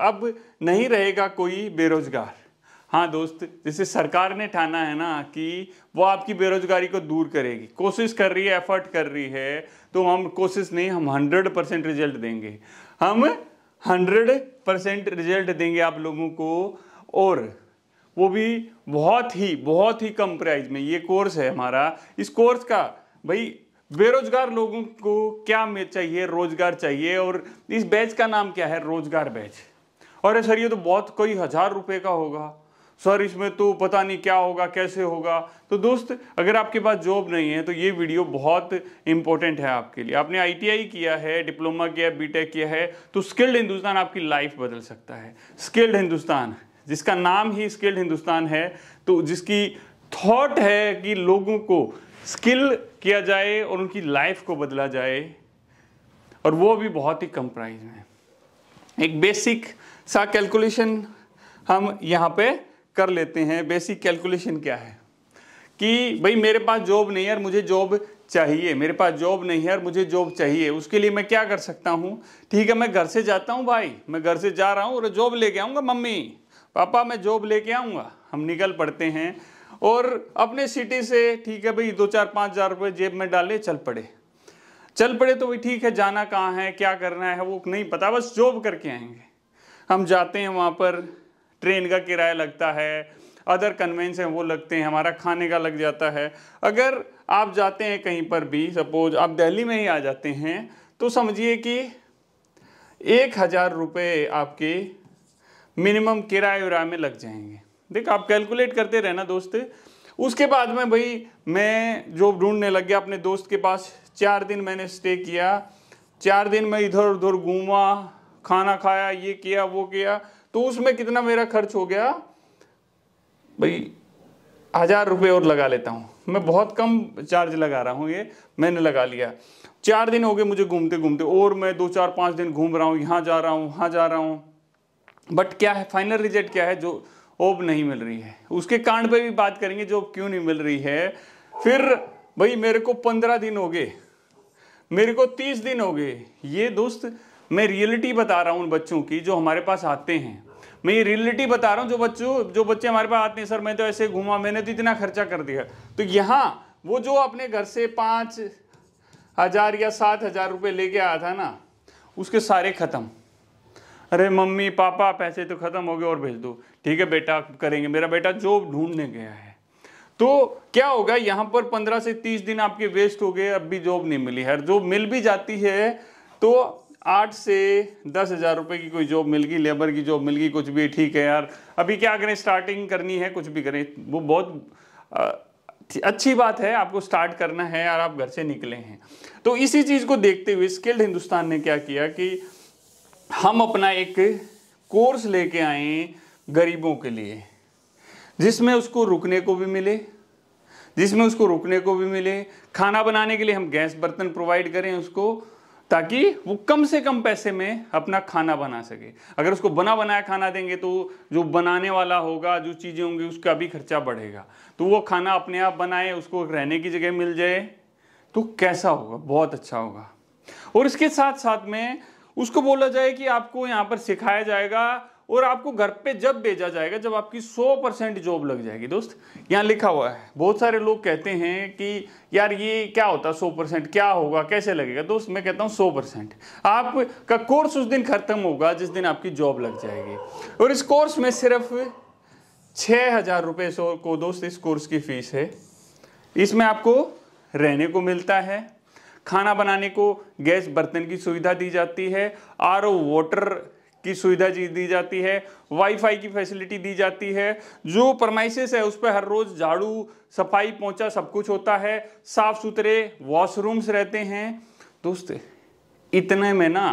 अब नहीं रहेगा कोई बेरोजगार हाँ दोस्त जैसे सरकार ने ठाना है ना कि वो आपकी बेरोजगारी को दूर करेगी कोशिश कर रही है एफर्ट कर रही है तो हम कोशिश नहीं हम हंड्रेड परसेंट रिजल्ट देंगे हम हंड्रेड परसेंट रिजल्ट देंगे आप लोगों को और वो भी बहुत ही बहुत ही कम प्राइस में ये कोर्स है हमारा इस कोर्स का भाई बेरोजगार लोगों को क्या चाहिए रोजगार चाहिए और इस बैच का नाम क्या है रोजगार बैच अरे सर ये तो बहुत कोई हजार रुपए का होगा सर इसमें तो पता नहीं क्या होगा कैसे होगा तो दोस्त अगर आपके पास जॉब नहीं है तो ये वीडियो बहुत इंपॉर्टेंट है आपके लिए आपने आईटीआई किया है डिप्लोमा किया है बीटेक किया है तो स्किल्ड हिंदुस्तान आपकी लाइफ बदल सकता है स्किल्ड हिंदुस्तान जिसका नाम ही स्किल्ड हिंदुस्तान है तो जिसकी थॉट है कि लोगों को स्किल किया जाए और उनकी लाइफ को बदला जाए और वो भी बहुत ही कम प्राइस में एक बेसिक सा कैलकुलेशन हम यहाँ पे कर लेते हैं बेसिक कैलकुलेशन क्या है कि भाई मेरे पास जॉब नहीं है और मुझे जॉब चाहिए मेरे पास जॉब नहीं है और मुझे जॉब चाहिए उसके लिए मैं क्या कर सकता हूँ ठीक है मैं घर से जाता हूँ भाई मैं घर से जा रहा हूँ और जॉब लेके आऊँगा मम्मी पापा मैं जॉब लेके आऊँगा हम निकल पड़ते हैं और अपने सिटी से ठीक है भाई दो चार पाँच हज़ार रुपये जेब में डाले चल पड़े चल पड़े तो भाई ठीक है जाना कहाँ है क्या करना है वो नहीं पता बस जॉब करके आएंगे हम जाते हैं वहाँ पर ट्रेन का किराया लगता है अदर कन्वेंस हैं वो लगते हैं हमारा खाने का लग जाता है अगर आप जाते हैं कहीं पर भी सपोज आप दिल्ली में ही आ जाते हैं तो समझिए कि एक हज़ार रुपये आपके मिनिमम किराए उराए में लग जाएंगे देख आप कैलकुलेट करते रहना दोस्त उसके बाद में भाई मैं जो ढूंढने लग गया अपने दोस्त के पास चार दिन मैंने स्टे किया चार दिन मैं इधर उधर घूमा खाना खाया ये किया वो किया तो उसमें कितना मेरा खर्च हो गया भाई हजार रुपये और लगा लेता हूँ मैं बहुत कम चार्ज लगा रहा हूँ ये मैंने लगा लिया चार दिन हो गए मुझे घूमते घूमते और मैं दो चार पाँच दिन घूम रहा हूँ यहाँ जा रहा हूँ वहाँ जा रहा हूँ बट क्या है फाइनल रिजल्ट क्या है जो ओब नहीं मिल रही है उसके कांड पे भी बात करेंगे जो क्यों नहीं मिल रही है फिर भाई मेरे को पंद्रह दिन हो गए मेरे को तीस दिन हो गए ये दोस्त मैं रियलिटी बता रहा हूँ उन बच्चों की जो हमारे पास आते हैं मैं ये रियलिटी बता रहा हूँ जो बच्चों जो बच्चे हमारे पास आते हैं सर मैं तो ऐसे घूमा मैंने तो इतना खर्चा कर दिया तो यहाँ वो जो अपने घर से पाँच हज़ार या सात हज़ार रुपये लेके आया था ना उसके सारे ख़त्म अरे मम्मी पापा पैसे तो ख़त्म हो गए और भेज दो ठीक है बेटा करेंगे मेरा बेटा जॉब ढूंढने गया है तो क्या होगा यहाँ पर पंद्रह से तीस दिन आपके वेस्ट हो गए अब भी जॉब नहीं मिली है जॉब मिल भी जाती है तो आठ से दस हज़ार रुपये की कोई जॉब मिल गई लेबर की जॉब मिल गई कुछ भी ठीक है यार अभी क्या करें स्टार्टिंग करनी है कुछ भी करें वो बहुत आ, अच्छी बात है आपको स्टार्ट करना है यार आप घर से निकले हैं तो इसी चीज़ को देखते हुए स्किल्ड हिंदुस्तान ने क्या किया कि हम अपना एक कोर्स लेके आए गरीबों के लिए जिसमें उसको रुकने को भी मिले जिसमें उसको रुकने को भी मिले खाना बनाने के लिए हम गैस बर्तन प्रोवाइड करें उसको ताकि वो कम से कम पैसे में अपना खाना बना सके अगर उसको बना बनाया खाना देंगे तो जो बनाने वाला होगा जो चीज़ें होंगी उसका भी खर्चा बढ़ेगा तो वो खाना अपने आप बनाए उसको रहने की जगह मिल जाए तो कैसा होगा बहुत अच्छा होगा और इसके साथ साथ में उसको बोला जाए कि आपको यहाँ पर सिखाया जाएगा और आपको घर पे जब भेजा जाएगा जब आपकी 100 परसेंट जॉब लग जाएगी दोस्त यहाँ लिखा हुआ है बहुत सारे लोग कहते हैं कि यार ये क्या होता है परसेंट क्या होगा कैसे लगेगा दोस्त मैं कहता हूँ 100 परसेंट आपका कोर्स उस दिन खत्म होगा जिस दिन आपकी जॉब लग जाएगी और इस कोर्स में सिर्फ छः हज़ार रुपये को दोस्त इस कोर्स की फीस है इसमें आपको रहने को मिलता है खाना बनाने को गैस बर्तन की सुविधा दी जाती है आर वाटर की सुविधा दी जाती है वाईफाई की फैसिलिटी दी जाती है जो परमाइसिस है उस पर हर रोज़ झाड़ू सफाई पहुंचा सब कुछ होता है साफ़ सुथरे वॉशरूम्स रहते हैं दोस्त इतने में ना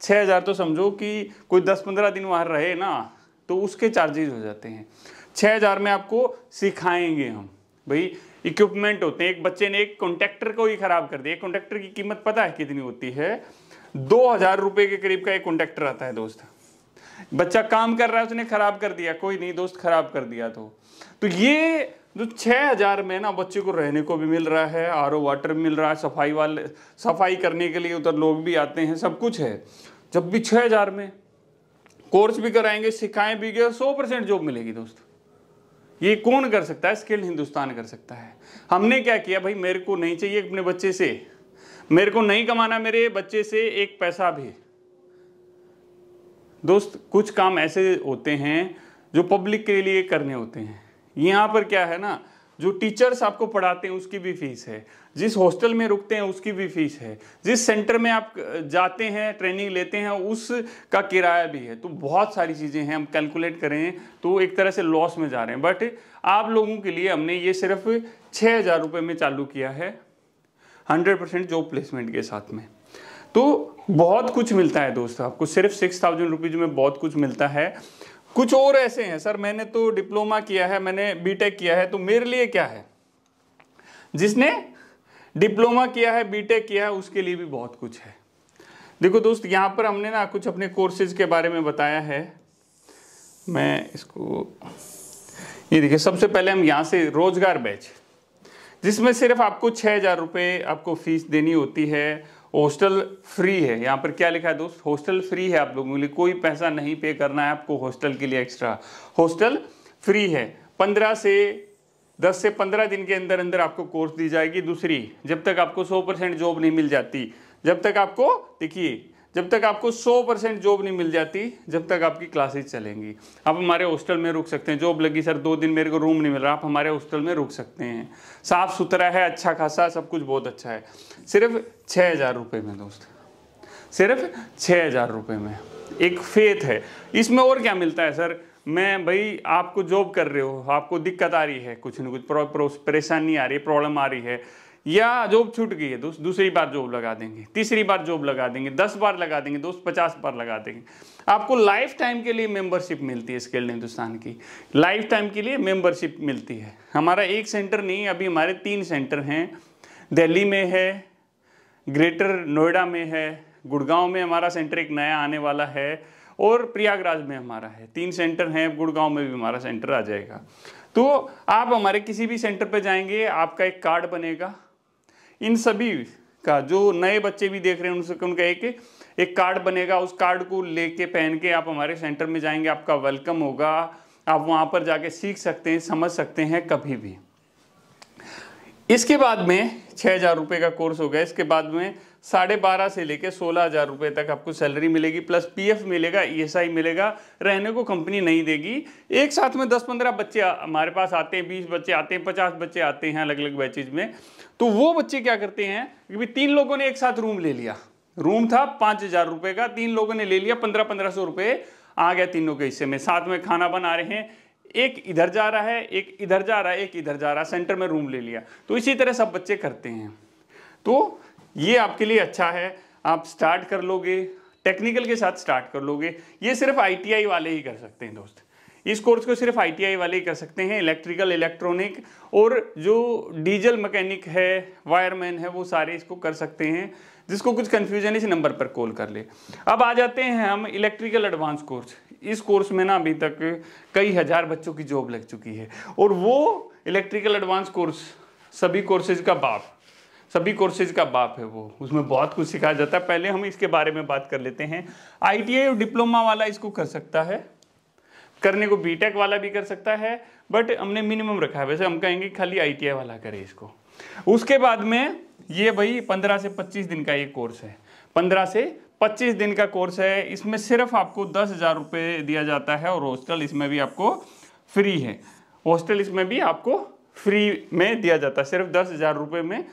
छः हज़ार तो समझो कि कोई दस पंद्रह दिन वहाँ रहे ना तो उसके चार्जेज हो जाते हैं छः हज़ार में आपको सिखाएंगे हम भाई इक्विपमेंट होते हैं एक बच्चे ने एक कॉन्ट्रैक्टर को ही ख़राब कर दिया कॉन्ट्रैक्टर की कीमत पता है कितनी होती है दो हजार रुपए के करीब का एक कॉन्ट्रेक्टर आता है दोस्त बच्चा काम कर रहा है उसने खराब कर दिया कोई नहीं दोस्त खराब कर दिया तो तो ये जो छह हज़ार में ना बच्चे को रहने को भी मिल रहा है आर वाटर मिल रहा है सफाई वाले सफाई करने के लिए उधर लोग भी आते हैं सब कुछ है जब भी छह हज़ार में कोर्स भी कराएंगे सिखाएं भी गए सौ परसेंट जॉब मिलेगी दोस्त ये कौन कर सकता है स्किल हिंदुस्तान कर सकता है हमने क्या किया भाई मेरे को नहीं चाहिए अपने बच्चे से मेरे को नहीं कमाना मेरे बच्चे से एक पैसा भी दोस्त कुछ काम ऐसे होते हैं जो पब्लिक के लिए करने होते हैं यहाँ पर क्या है ना जो टीचर्स आपको पढ़ाते हैं उसकी भी फीस है जिस हॉस्टल में रुकते हैं उसकी भी फीस है जिस सेंटर में आप जाते हैं ट्रेनिंग लेते हैं उस का किराया भी है तो बहुत सारी चीज़ें हैं हम कैलकुलेट करें तो एक तरह से लॉस में जा रहे हैं बट आप लोगों के लिए हमने ये सिर्फ छः हज़ार रुपये में चालू किया है हंड्रेड परसेंट जॉब प्लेसमेंट के साथ में तो बहुत कुछ मिलता है दोस्तों आपको सिर्फ सिक्स थाउजेंड रुपीज़ में बहुत कुछ मिलता है कुछ और ऐसे हैं सर मैंने तो डिप्लोमा किया है मैंने बीटेक किया है तो मेरे लिए क्या है जिसने डिप्लोमा किया है बीटेक किया है उसके लिए भी बहुत कुछ है देखो दोस्त यहाँ पर हमने ना कुछ अपने कोर्सेज के बारे में बताया है मैं इसको ये देखिए सबसे पहले हम यहाँ से रोजगार बैच जिसमें सिर्फ आपको छः हज़ार रुपये आपको फीस देनी होती है हॉस्टल फ्री है यहाँ पर क्या लिखा है दोस्त हॉस्टल फ्री है आप लोगों के लिए कोई पैसा नहीं पे करना है आपको हॉस्टल के लिए एक्स्ट्रा हॉस्टल फ्री है पंद्रह से दस से पंद्रह दिन के अंदर अंदर आपको कोर्स दी जाएगी दूसरी जब तक आपको सौ परसेंट जॉब नहीं मिल जाती जब तक आपको देखिए जब तक आपको 100 परसेंट जॉब नहीं मिल जाती जब तक आपकी क्लासेस चलेंगी आप हमारे हॉस्टल में रुक सकते हैं जॉब लगी सर दो दिन मेरे को रूम नहीं मिल रहा आप हमारे हॉस्टल में रुक सकते हैं साफ़ सुथरा है अच्छा खासा सब कुछ बहुत अच्छा है सिर्फ छः हज़ार रुपये में दोस्त सिर्फ छः हज़ार रुपये में एक फेथ है इसमें और क्या मिलता है सर मैं भाई आपको जॉब कर रहे हो आपको दिक्कत आ रही है कुछ ना कुछ परेशानी आ रही है प्रॉब्लम आ रही है या जॉब छूट गई है दोस्त दूसरी बार जॉब लगा देंगे तीसरी बार जॉब लगा देंगे दस बार लगा देंगे दोस्त पचास बार लगा देंगे आपको लाइफ टाइम के लिए मेंबरशिप मिलती है स्किल्ड हिंदुस्तान की लाइफ टाइम के लिए मेंबरशिप मिलती है हमारा एक सेंटर नहीं अभी हमारे तीन सेंटर हैं दिल्ली में है ग्रेटर नोएडा में है गुड़गांव में हमारा सेंटर एक नया आने वाला है और प्रयागराज में हमारा है तीन सेंटर हैं गुड़गांव में भी हमारा सेंटर आ जाएगा तो आप हमारे किसी भी सेंटर पर जाएंगे आपका एक कार्ड बनेगा इन सभी का जो नए बच्चे भी देख रहे हैं उनसे उनका एक एक कार्ड बनेगा उस कार्ड को लेके पहन के आप हमारे सेंटर में जाएंगे आपका वेलकम होगा आप वहां पर जाके सीख सकते हैं समझ सकते हैं कभी भी इसके बाद में छह हज़ार रुपए का कोर्स होगा इसके बाद में साढ़े बारह से लेकर सोलह हज़ार रुपये तक आपको सैलरी मिलेगी प्लस पीएफ मिलेगा ईएसआई मिलेगा रहने को कंपनी नहीं देगी एक साथ में दस पंद्रह बच्चे हमारे पास आते हैं बीस बच्चे आते हैं पचास बच्चे आते हैं अलग अलग बैचेज में तो वो बच्चे क्या करते हैं क्योंकि तीन लोगों ने एक साथ रूम ले लिया रूम था पाँच हज़ार का तीन लोगों ने ले लिया पंद्रह पंद्रह सौ आ गया तीनों के हिस्से में साथ में खाना बना रहे हैं एक इधर जा रहा है एक इधर जा रहा है एक इधर जा रहा है सेंटर में रूम ले लिया तो इसी तरह सब बच्चे करते हैं तो ये आपके लिए अच्छा है आप स्टार्ट कर लोगे टेक्निकल के साथ स्टार्ट कर लोगे ये सिर्फ आईटीआई वाले ही कर सकते हैं दोस्त इस कोर्स को सिर्फ आईटीआई वाले ही कर सकते हैं इलेक्ट्रिकल इलेक्ट्रॉनिक और जो डीजल मैकेनिक है वायरमैन है वो सारे इसको कर सकते हैं जिसको कुछ कन्फ्यूजन इस नंबर पर कॉल कर ले अब आ जाते हैं हम इलेक्ट्रिकल एडवांस कोर्स इस कोर्स में ना अभी तक कई हज़ार बच्चों की जॉब लग चुकी है और वो इलेक्ट्रिकल एडवांस कोर्स सभी कोर्सेज का बाप सभी कोर्सेज का बाप है वो उसमें बहुत कुछ सिखाया जाता है पहले हम इसके बारे में बात कर लेते हैं आई और डिप्लोमा वाला इसको कर सकता है करने को बीटेक वाला भी कर सकता है बट हमने मिनिमम रखा है वैसे हम कहेंगे खाली आई वाला करे इसको उसके बाद में ये भाई पंद्रह से पच्चीस दिन का ये कोर्स है पंद्रह से पच्चीस दिन का कोर्स है इसमें सिर्फ आपको दस हज़ार रुपये दिया जाता है और हॉस्टल इसमें भी आपको फ्री है हॉस्टल इसमें भी आपको फ्री में दिया जाता है सिर्फ दस हज़ार रुपये में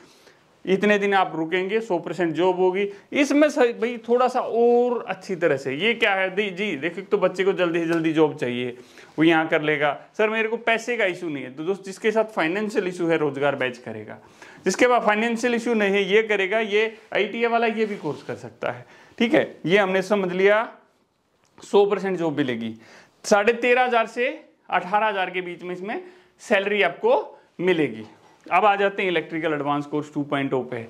इतने दिन आप रुकेंगे सौ परसेंट जॉब होगी इसमें भाई थोड़ा सा और अच्छी तरह से ये क्या है दी जी देखो तो बच्चे को जल्दी से जल्दी जॉब चाहिए वो यहाँ कर लेगा सर मेरे को पैसे का इशू नहीं है तो दोस्त जिसके साथ फाइनेंशियल इशू है रोजगार बैच करेगा जिसके बाद फाइनेंशियल इशू नहीं है ये करेगा ये आई वाला ये भी कोर्स कर सकता है ठीक है ये हमने समझ लिया सौ परसेंट जॉब मिलेगी साढ़े तेरह हजार से अठारह हजार के बीच में इसमें सैलरी आपको मिलेगी अब आ जाते हैं इलेक्ट्रिकल एडवांस कोर्स 2.0 पे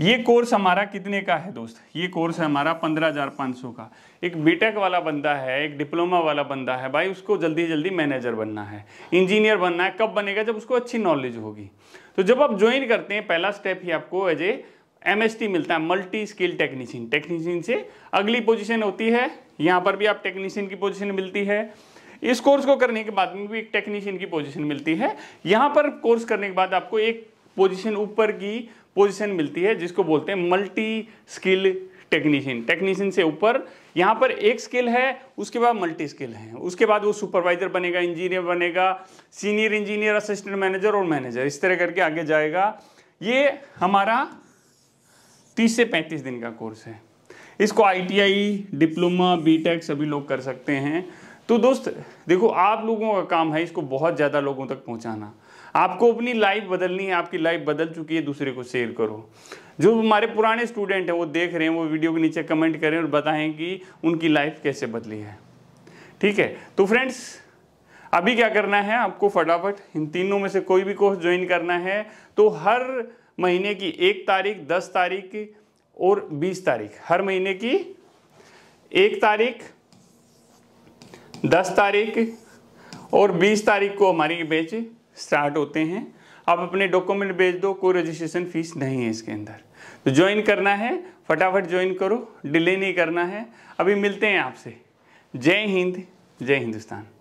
ये कोर्स हमारा कितने का है दोस्त ये कोर्स है हमारा पंद्रह हजार पाँच सौ का एक बीटेक वाला बंदा है एक डिप्लोमा वाला बंदा है भाई उसको जल्दी जल्दी मैनेजर बनना है इंजीनियर बनना है कब बनेगा जब उसको अच्छी नॉलेज होगी तो जब आप ज्वाइन करते हैं पहला स्टेप ही आपको एज ए एम मिलता है मल्टी स्किल टेक्नीशियन टेक्नीशियन से अगली पोजिशन होती है यहाँ पर भी आप टेक्नीशियन की पोजिशन मिलती है इस कोर्स को करने के बाद भी एक टेक्नीशियन की पोजीशन मिलती है यहाँ पर कोर्स करने के बाद आपको एक पोजीशन ऊपर की पोजीशन मिलती है जिसको बोलते हैं मल्टी स्किल टेक्नीशियन टेक्नीशियन से ऊपर यहाँ पर एक स्किल है उसके बाद मल्टी स्किल है उसके बाद वो सुपरवाइजर बनेगा इंजीनियर बनेगा सीनियर इंजीनियर असिस्टेंट मैनेजर और मैनेजर इस तरह करके आगे जाएगा ये हमारा तीस से पैंतीस दिन का कोर्स है इसको आईटीआई डिप्लोमा बीटेक सभी लोग कर सकते हैं तो दोस्त देखो आप लोगों का काम है इसको बहुत ज़्यादा लोगों तक पहुंचाना आपको अपनी लाइफ बदलनी है आपकी लाइफ बदल चुकी है दूसरे को शेयर करो जो हमारे पुराने स्टूडेंट हैं वो देख रहे हैं वो वीडियो के नीचे कमेंट करें और बताएं कि उनकी लाइफ कैसे बदली है ठीक है तो फ्रेंड्स अभी क्या करना है आपको फटाफट इन तीनों में से कोई भी कोर्स ज्वाइन करना है तो हर महीने की एक तारीख दस तारीख और बीस तारीख हर महीने की एक तारीख दस तारीख और बीस तारीख को हमारी बैच स्टार्ट होते हैं आप अपने डॉक्यूमेंट भेज दो कोई रजिस्ट्रेशन फीस नहीं है इसके अंदर तो ज्वाइन करना है फटाफट ज्वाइन करो डिले नहीं करना है अभी मिलते हैं आपसे जय हिंद जय हिंदुस्तान